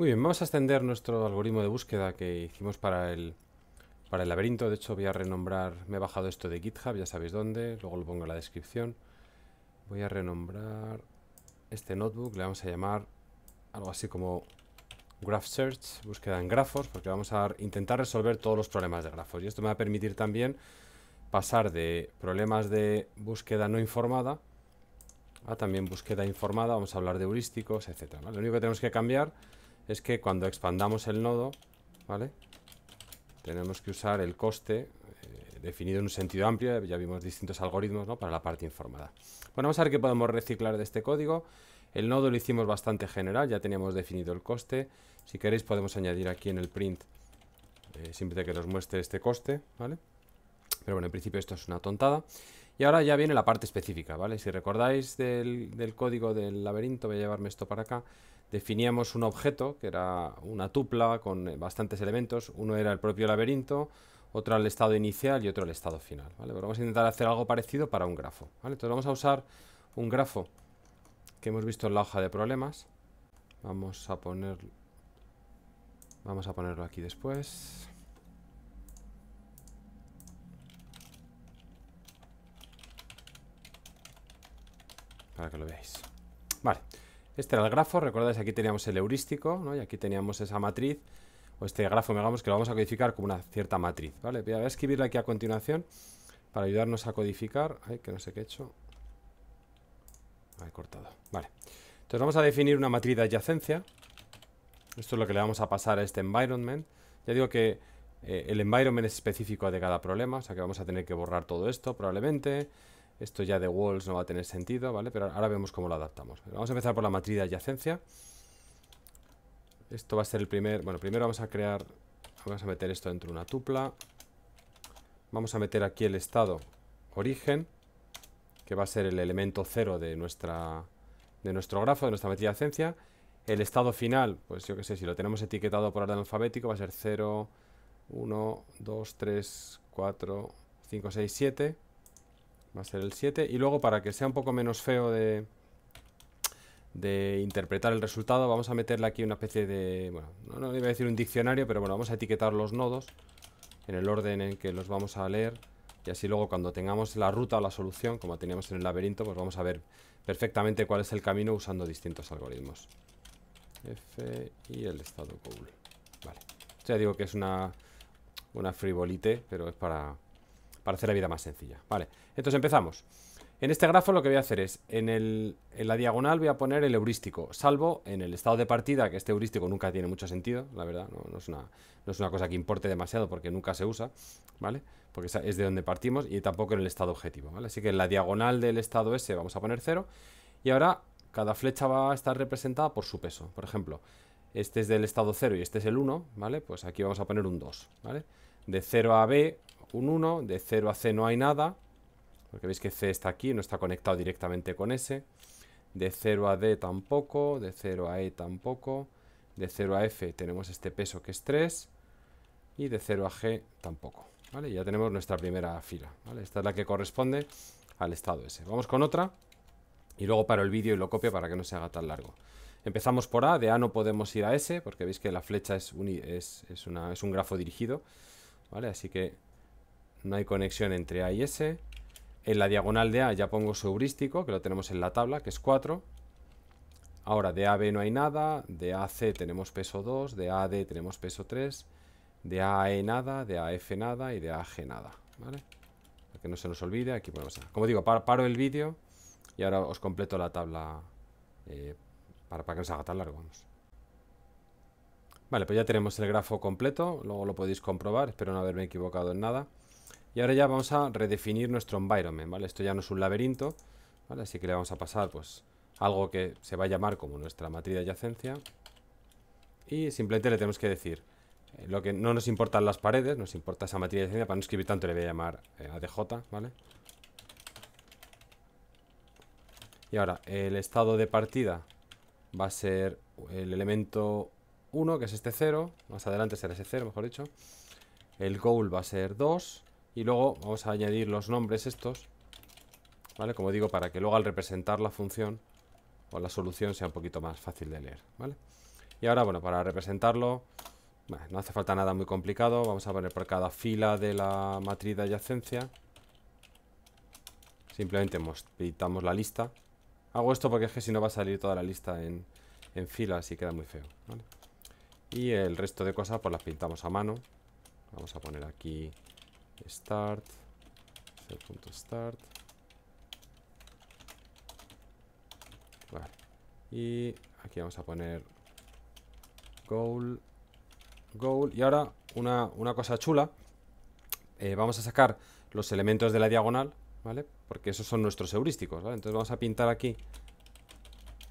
Muy bien, vamos a extender nuestro algoritmo de búsqueda que hicimos para el, para el laberinto. De hecho, voy a renombrar, me he bajado esto de GitHub, ya sabéis dónde, luego lo pongo en la descripción. Voy a renombrar este notebook, le vamos a llamar algo así como Graph Search, búsqueda en grafos, porque vamos a intentar resolver todos los problemas de grafos. Y esto me va a permitir también pasar de problemas de búsqueda no informada a también búsqueda informada, vamos a hablar de heurísticos, etc. Lo único que tenemos que cambiar es que cuando expandamos el nodo, ¿vale? Tenemos que usar el coste eh, definido en un sentido amplio. Ya vimos distintos algoritmos ¿no? para la parte informada. Bueno, vamos a ver qué podemos reciclar de este código. El nodo lo hicimos bastante general, ya teníamos definido el coste. Si queréis podemos añadir aquí en el print, eh, siempre que nos muestre este coste, ¿vale? Pero bueno, en principio esto es una tontada. Y ahora ya viene la parte específica, ¿vale? Si recordáis del, del código del laberinto, voy a llevarme esto para acá definíamos un objeto, que era una tupla con eh, bastantes elementos. Uno era el propio laberinto, otro el estado inicial y otro el estado final. vamos a intentar hacer algo parecido para un grafo. ¿vale? Entonces vamos a usar un grafo que hemos visto en la hoja de problemas. Vamos a poner, vamos a ponerlo aquí después. Para que lo veáis. Vale. Este era el grafo, recordáis, aquí teníamos el heurístico, ¿no? Y aquí teníamos esa matriz, o este grafo, digamos, que lo vamos a codificar como una cierta matriz, ¿vale? Voy a escribirlo aquí a continuación para ayudarnos a codificar. Ay, que no sé qué he hecho. Ah, cortado. Vale. Entonces vamos a definir una matriz de adyacencia. Esto es lo que le vamos a pasar a este environment. Ya digo que eh, el environment es específico de cada problema, o sea que vamos a tener que borrar todo esto probablemente. Esto ya de walls no va a tener sentido, ¿vale? Pero ahora vemos cómo lo adaptamos. Vamos a empezar por la matriz de adyacencia. Esto va a ser el primer... Bueno, primero vamos a crear... Vamos a meter esto dentro de una tupla. Vamos a meter aquí el estado origen, que va a ser el elemento cero de, nuestra, de nuestro grafo, de nuestra matriz de adyacencia. El estado final, pues yo qué sé, si lo tenemos etiquetado por orden alfabético, va a ser 0, 1, 2, 3, 4, 5, 6, 7... Va a ser el 7. Y luego para que sea un poco menos feo de, de interpretar el resultado, vamos a meterle aquí una especie de... Bueno, no, iba a decir un diccionario, pero bueno, vamos a etiquetar los nodos en el orden en que los vamos a leer. Y así luego cuando tengamos la ruta o la solución, como teníamos en el laberinto, pues vamos a ver perfectamente cuál es el camino usando distintos algoritmos. F y el estado cool. Vale. Ya digo que es una, una frivolite, pero es para, para hacer la vida más sencilla. Vale, entonces empezamos. En este grafo lo que voy a hacer es, en, el, la diagonal voy a poner el heurístico, salvo en el estado de partida, que este heurístico nunca tiene mucho sentido, la verdad, no, es, una, no es, una, cosa que importe demasiado porque nunca se usa, ¿vale? Porque es de donde partimos y tampoco en el estado objetivo, ¿vale? Así que en la diagonal del estado S vamos a poner 0 y ahora cada flecha va a estar representada por su peso. Por ejemplo, este es del estado 0 y este es el 1, ¿vale? Pues aquí vamos a poner un 2, ¿vale? De 0 a B un 1. De 0 a C no hay nada. Porque veis que C está aquí, no está conectado directamente con S. De 0 a D tampoco. De 0 a E tampoco. De 0 a F tenemos este peso que es 3. Y de 0 a G tampoco. ¿Vale? Ya tenemos nuestra primera fila. ¿vale? Esta es la que corresponde al estado S. Vamos con otra. Y luego paro el vídeo y lo copio para que no se haga tan largo. Empezamos por A, de A no podemos ir a S, porque veis que la flecha es un, es, una, es un grafo dirigido, ¿vale? Así que no hay conexión entre A y S. En la diagonal de A ya pongo su heurístico, que lo tenemos en la tabla, que es 4. Ahora de AB no hay nada, de AC tenemos peso 2, de AD tenemos peso 3, de AE nada, de A nada y de AG nada. Para que no se nos olvide, aquí Como digo, paro el vídeo y ahora os completo la tabla eh, para, para que no se haga tan largo. Vale, pues ya tenemos el grafo completo, luego lo podéis comprobar, espero no haberme equivocado en nada. Y ahora ya vamos a redefinir nuestro environment, ¿vale? Esto ya no es un laberinto, ¿vale? Así que le vamos a pasar, pues, algo que se va a llamar como nuestra matriz de adyacencia. Y simplemente le tenemos que decir eh, lo que no nos importan las paredes, nos importa esa matriz de adyacencia. Para no escribir tanto le voy a llamar eh, ADJ, ¿vale? Y ahora, el estado de partida va a ser el elemento 1, que es este 0. Más adelante será ese 0, mejor dicho. El goal va a ser 2. Y luego vamos a añadir los nombres estos. ¿Vale? Como digo, para que luego al representar la función o la solución sea un poquito más fácil de leer. ¿Vale? Y ahora, bueno, para representarlo, no hace falta nada muy complicado. Vamos a poner por cada fila de la matriz de adyacencia. Simplemente pintamos la lista. Hago esto porque es que si no va a salir toda la lista en, en filas y queda muy feo. Y el resto de cosas pues las pintamos a mano. Vamos a poner aquí start start vale y aquí vamos a poner goal goal y ahora una, cosa chula eh, vamos a sacar los elementos de la diagonal vale porque esos son nuestros heurísticos ¿vale? entonces vamos a pintar aquí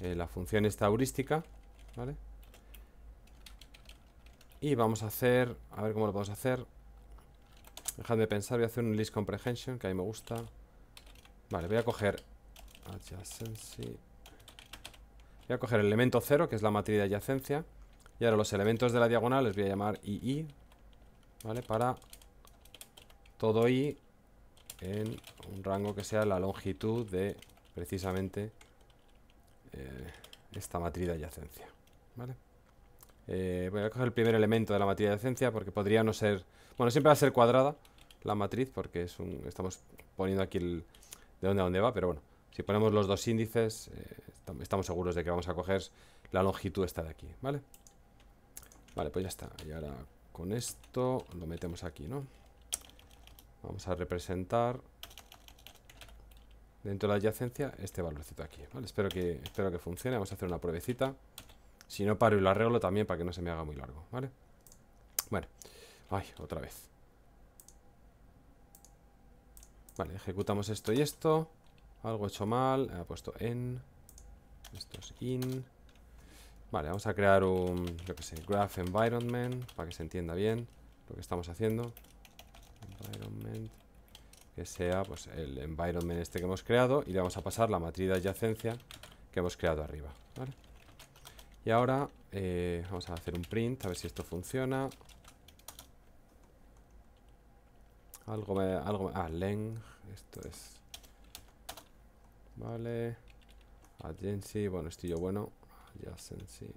eh, la función esta heurística vale y vamos a hacer a ver cómo lo podemos hacer Dejadme pensar, voy a hacer un list comprehension, que a mí me gusta. Vale, voy a coger adjacency. Voy a coger el elemento 0, que es la matriz de adyacencia. Y ahora los elementos de la diagonal les voy a llamar II. ¿Vale? Para todo I en un rango que sea la longitud de precisamente eh, esta matriz de adyacencia. ¿Vale? Eh, voy a coger el primer elemento de la matriz de adyacencia porque podría no ser... Bueno, siempre va a ser cuadrada la matriz porque es un, estamos poniendo aquí el, de dónde a dónde va, pero bueno. Si ponemos los dos índices, eh, estamos seguros de que vamos a coger la longitud esta de aquí, ¿vale? Vale, pues ya está. Y ahora con esto lo metemos aquí, ¿no? Vamos a representar dentro de la adyacencia este valorcito aquí, ¿vale? Espero que, espero que funcione. Vamos a hacer una pruebecita. Si no paro y lo arreglo también para que no se me haga muy largo, ¿vale? Bueno, ay, otra vez Vale, ejecutamos esto y esto Algo hecho mal, he puesto en Esto es in Vale, vamos a crear un, yo que sé, graph environment Para que se entienda bien lo que estamos haciendo Environment que sea pues, el environment este que hemos creado y le vamos a pasar la matriz de adyacencia que hemos creado arriba. Y ahora eh, vamos a hacer un print, a ver si esto funciona. Algo me... Algo, ah, leng... Esto es... Vale. Agency. Bueno, estoy yo bueno. Agency.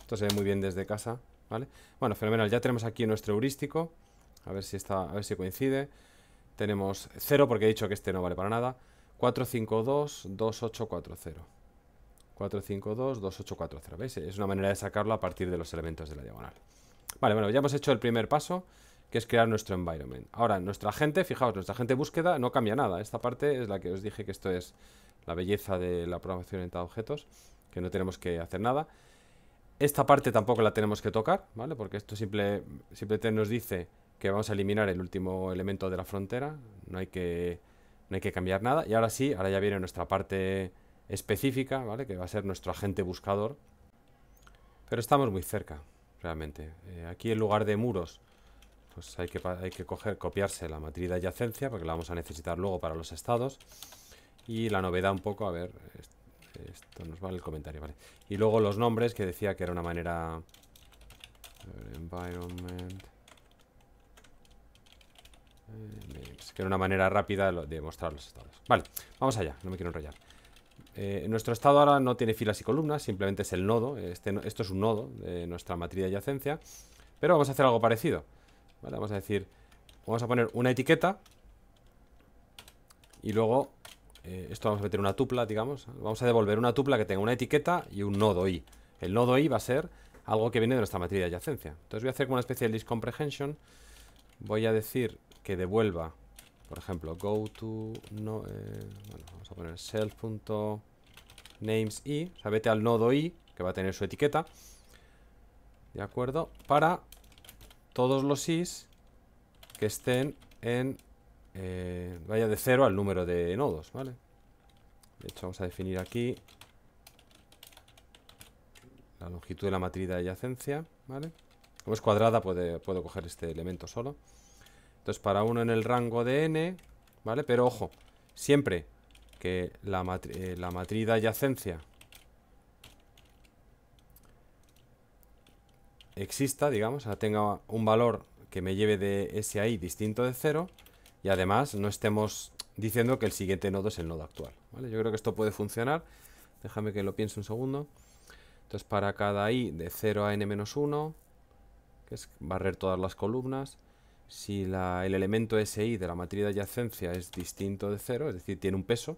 Esto se ve muy bien desde casa. ¿Vale? Bueno, fenomenal. Ya tenemos aquí nuestro heurístico. A ver si está... A ver si coincide. Tenemos 0 porque he dicho que este no vale para nada. 2840 452, 2840. ¿Veis? Es una manera de sacarlo a partir de los elementos de la diagonal. Vale, bueno, ya hemos hecho el primer paso, que es crear nuestro environment. Ahora, nuestra gente, fijaos, nuestra gente búsqueda no cambia nada. Esta parte es la que os dije que esto es la belleza de la programación orientada a objetos, que no tenemos que hacer nada. Esta parte tampoco la tenemos que tocar, ¿vale? Porque esto simple, simplemente nos dice que vamos a eliminar el último elemento de la frontera. No hay que, no hay que cambiar nada. Y ahora sí, ahora ya viene nuestra parte específica, ¿vale? Que va a ser nuestro agente buscador. Pero estamos muy cerca, realmente. Eh, aquí en lugar de muros, pues hay que, hay que copiarse la matriz de adyacencia, porque la vamos a necesitar luego para los estados. Y la novedad un poco, a ver, esto nos vale el comentario, vale. Y luego los nombres, que decía que era una manera... environment... Eh, que era una manera rápida de mostrar los estados. Vale, vamos allá, no me quiero enrollar. Eh, nuestro estado ahora no tiene filas y columnas, simplemente es el nodo. Este, esto es un nodo de nuestra matriz de adyacencia. Pero vamos a hacer algo parecido. Vamos a decir, vamos a poner una etiqueta y luego eh, esto vamos a meter una tupla, digamos. Vamos a devolver una tupla que tenga una etiqueta y un nodo i. El nodo i va a ser algo que viene de nuestra matriz de adyacencia. Entonces voy a hacer como una especie de list comprehension. Voy a decir que devuelva por ejemplo, go to... No, eh, vamos a poner self.names O sea, vete al nodo i, que va a tener su etiqueta. ¿De acuerdo? Para todos los is que estén en... Eh, vaya de cero al número de nodos, ¿vale? De hecho, vamos a definir aquí la longitud de la matriz de adyacencia, ¿vale? Como es cuadrada, puedo coger este elemento solo. Entonces para uno en el rango de n, ¿vale? Pero ojo, siempre que la, eh, matriz de adyacencia exista, digamos, tenga un valor que me lleve de ese i distinto de 0, y además no estemos diciendo que el siguiente nodo es el nodo actual. ¿vale? Yo creo que esto puede funcionar. Déjame que lo piense un segundo. Entonces para cada i de 0 a n-1, que es barrer todas las columnas, si el elemento SI de la matriz de adyacencia es distinto de cero, es decir, tiene un peso,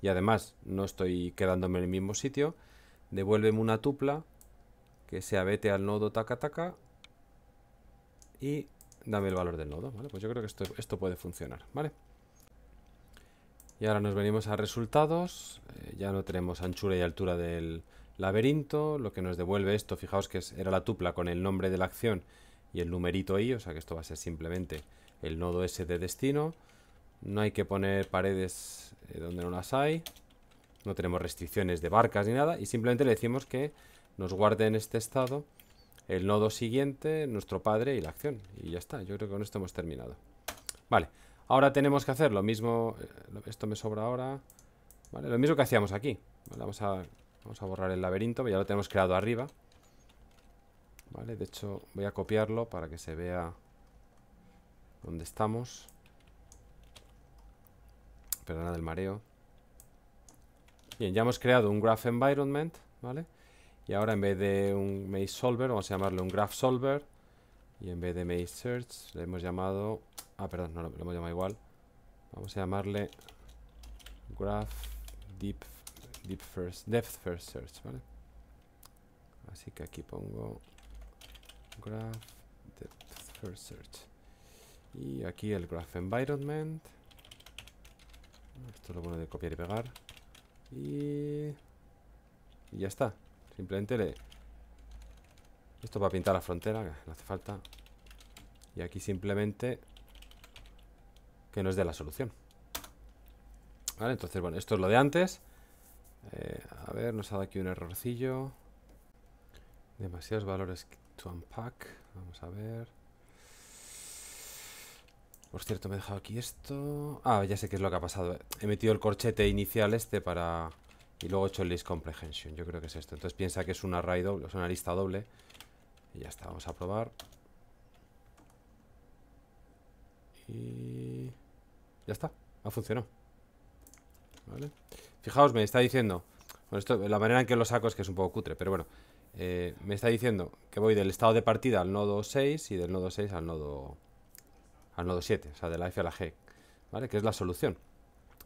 y además no estoy quedándome en el mismo sitio, devuélveme una tupla que sea vete al nodo taca taca y dame el valor del nodo, ¿vale? Pues yo creo que esto, puede funcionar, ¿vale? Y ahora nos venimos a resultados, eh, ya no tenemos anchura y altura del laberinto, lo que nos devuelve esto, fijaos que era la tupla con el nombre de la acción y el numerito ahí, o sea que esto va a ser simplemente el nodo S de destino. No hay que poner paredes eh, donde no las hay. No tenemos restricciones de barcas ni nada. Y simplemente le decimos que nos guarde en este estado el nodo siguiente, nuestro padre y la acción. Y ya está, yo creo que con esto hemos terminado. Vale, ahora tenemos que hacer lo mismo. Eh, esto me sobra ahora. Vale, lo mismo que hacíamos aquí. vamos, vamos a borrar el laberinto, ya lo tenemos creado arriba. Vale, de hecho voy a copiarlo para que se vea dónde estamos. Perdona del mareo. Bien, ya hemos creado un graph environment, ¿vale? Y ahora en vez de un maze solver, vamos a llamarle un graph solver. Y en vez de maze search, le hemos llamado... Ah, perdón, no lo, hemos llamado igual. Vamos a llamarle graph deep, deep first, depth first search, ¿vale? Así que aquí pongo graph depth first search y aquí el graph environment esto lo bueno de copiar y pegar y, ya está simplemente le esto va a pintar la frontera no hace falta y aquí simplemente que no es de la solución vale entonces bueno esto es lo de antes eh, a ver nos ha dado aquí un errorcillo demasiados valores to unpack. Vamos a ver. Por cierto, me he dejado aquí esto. Ah, ya sé qué es lo que ha pasado. He metido el corchete inicial este para... Y luego he hecho el list comprehension. Yo creo que es esto. Entonces piensa que es un array doble, es una lista doble. Y ya está, vamos a probar. Y... Ya está, ha funcionado. ¿Vale? Fijaos, me está diciendo... Bueno, esto, la manera en que lo saco es que es un poco cutre, pero bueno. Eh, me está diciendo que voy del estado de partida al nodo 6 y del nodo 6 al nodo, al nodo 7, o sea, de la F a la G, ¿vale? Que es la solución.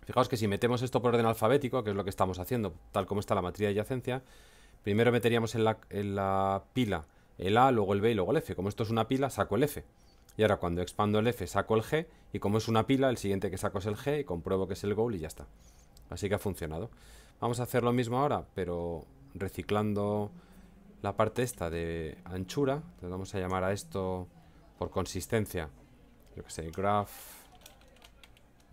Fijaos que si metemos esto por orden alfabético, que es lo que estamos haciendo, tal como está la matriz de adyacencia, primero meteríamos en la, en la pila el A, luego el B y luego el F. Como esto es una pila, saco el F. Y ahora cuando expando el F saco el G y como es una pila, el siguiente que saco es el G y compruebo que es el goal y ya está. Así que ha funcionado. Vamos a hacer lo mismo ahora, pero reciclando la parte esta de anchura, entonces vamos a llamar a esto por consistencia, yo que sé, graph,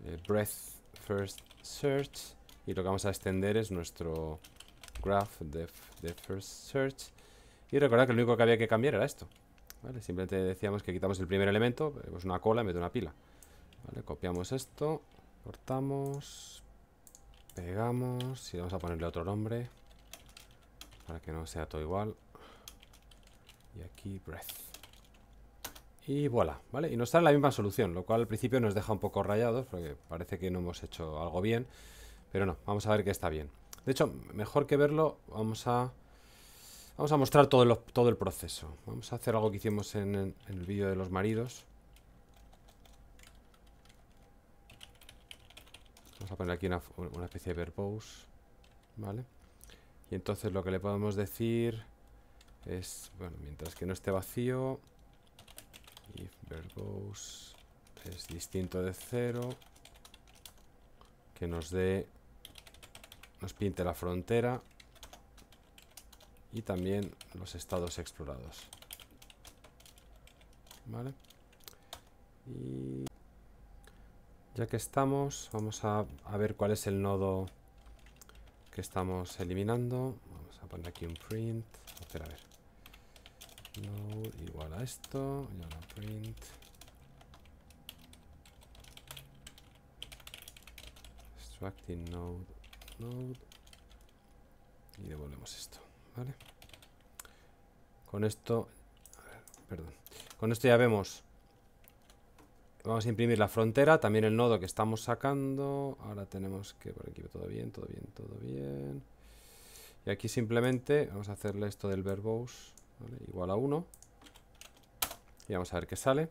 eh, breadth first search, y lo que vamos a extender es nuestro graph de, first search, y recordad que lo único que había que cambiar era esto, Simplemente decíamos que quitamos el primer elemento, pues una cola en vez de una pila, Copiamos esto, cortamos, pegamos, y vamos a ponerle otro nombre, para que no sea todo igual. Y aquí breath. Y voilà, ¿vale? Y nos sale la misma solución, lo cual al principio nos deja un poco rayados, porque parece que no hemos hecho algo bien. Pero no, vamos a ver que está bien. De hecho, mejor que verlo, vamos a... Vamos a mostrar todo el, todo el proceso. Vamos a hacer algo que hicimos en, el vídeo de los maridos. Vamos a poner aquí una, especie de verbose. ¿Vale? Y entonces lo que le podemos decir es, bueno, mientras que no esté vacío, if verbose es distinto de cero, que nos dé, nos pinte la frontera y también los estados explorados. ¿Vale? Y ya que estamos, vamos a, a ver cuál es el nodo que estamos eliminando. Vamos a poner aquí un print. Espera, a ver. node igual a esto. ya ahora print. Extracting node. Node. Y devolvemos esto. ¿Vale? Con esto... A ver, perdón. Con esto ya vemos vamos a imprimir la frontera, también el nodo que estamos sacando. Ahora tenemos que por aquí todo bien, todo bien, todo bien. Y aquí simplemente vamos a hacerle esto del verbose igual a 1. Y vamos a ver qué sale.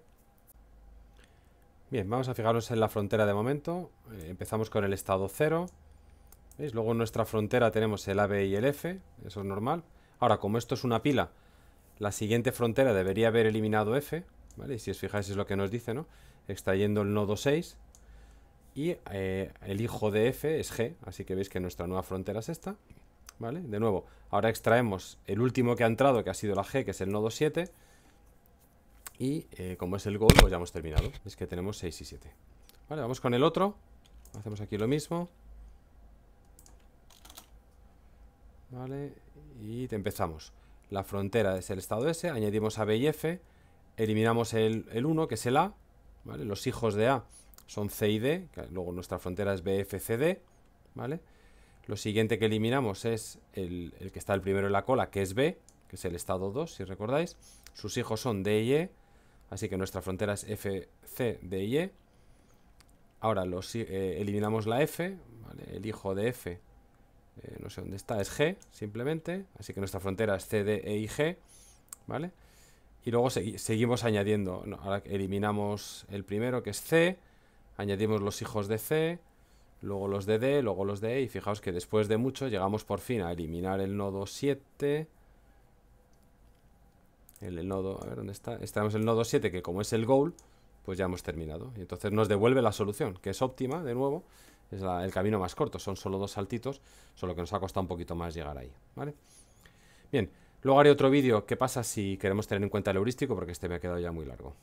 Bien, vamos a fijarnos en la frontera de momento. Eh, empezamos con el estado 0. ¿Veis? Luego en nuestra frontera tenemos el AB y el F. Eso es normal. Ahora, como esto es una pila, la siguiente frontera debería haber eliminado F. ¿Vale? Y si os fijáis es lo que nos dice, ¿no? extrayendo el nodo 6 y eh, el hijo de f es g, así que veis que nuestra nueva frontera es esta, ¿vale? De nuevo, ahora extraemos el último que ha entrado, que ha sido la g, que es el nodo 7, y eh, como es el gol, pues ya hemos terminado, es que tenemos 6 y 7. Vale, vamos con el otro, hacemos aquí lo mismo, ¿vale? Y empezamos. La frontera es el estado S, añadimos a B y F, eliminamos el, el 1, que es el A, los hijos de A son C y D, luego nuestra frontera es B, F, D, ¿vale? Lo siguiente que eliminamos es el, que está el primero en la cola, que es B, que es el estado 2, si recordáis. Sus hijos son D y E, así que nuestra frontera es F, C, D y E. Ahora los, eh, eliminamos la F, ¿vale? el hijo de F, eh, no sé dónde está, es G, simplemente. Así que nuestra frontera es C, D, E y G, ¿vale? Y luego seguimos añadiendo. ahora eliminamos el primero, que es C. Añadimos los hijos de C. Luego los de D, luego los de E. Y fijaos que después de mucho llegamos por fin a eliminar el nodo 7. El, nodo, a ver dónde está. Estamos en el nodo 7, que como es el goal, pues ya hemos terminado. Y entonces nos devuelve la solución, que es óptima, de nuevo. Es el camino más corto, son solo dos saltitos, solo que nos ha costado un poquito más llegar ahí. ¿Vale? Bien, Luego haré otro vídeo, qué pasa si queremos tener en cuenta el heurístico, porque este me ha quedado ya muy largo.